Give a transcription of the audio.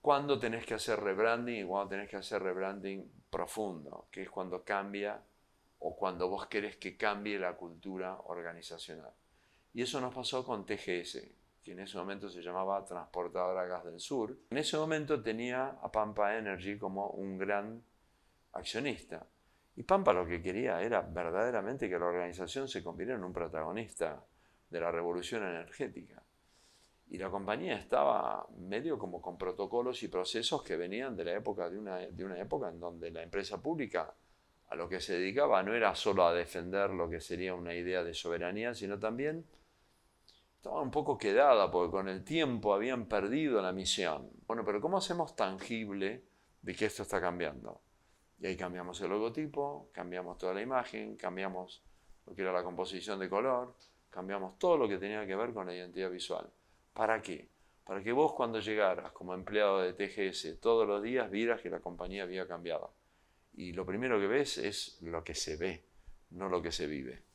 Cuando tenés que hacer rebranding y cuándo tenés que hacer rebranding profundo, que es cuando cambia o cuando vos querés que cambie la cultura organizacional. Y eso nos pasó con TGS, que en ese momento se llamaba Transportadora Gas del Sur. En ese momento tenía a Pampa Energy como un gran accionista. Y Pampa lo que quería era verdaderamente que la organización se convirtiera en un protagonista de la revolución energética y la compañía estaba medio como con protocolos y procesos que venían de la época de una, de una, época en donde la empresa pública a lo que se dedicaba no era solo a defender lo que sería una idea de soberanía, sino también estaba un poco quedada porque con el tiempo habían perdido la misión. Bueno, pero ¿cómo hacemos tangible de que esto está cambiando? Y ahí cambiamos el logotipo, cambiamos toda la imagen, cambiamos lo que era la composición de color, cambiamos todo lo que tenía que ver con la identidad visual. ¿Para qué? Para que vos cuando llegaras como empleado de TGS todos los días vieras que la compañía había cambiado. Y lo primero que ves es lo que se ve, no lo que se vive.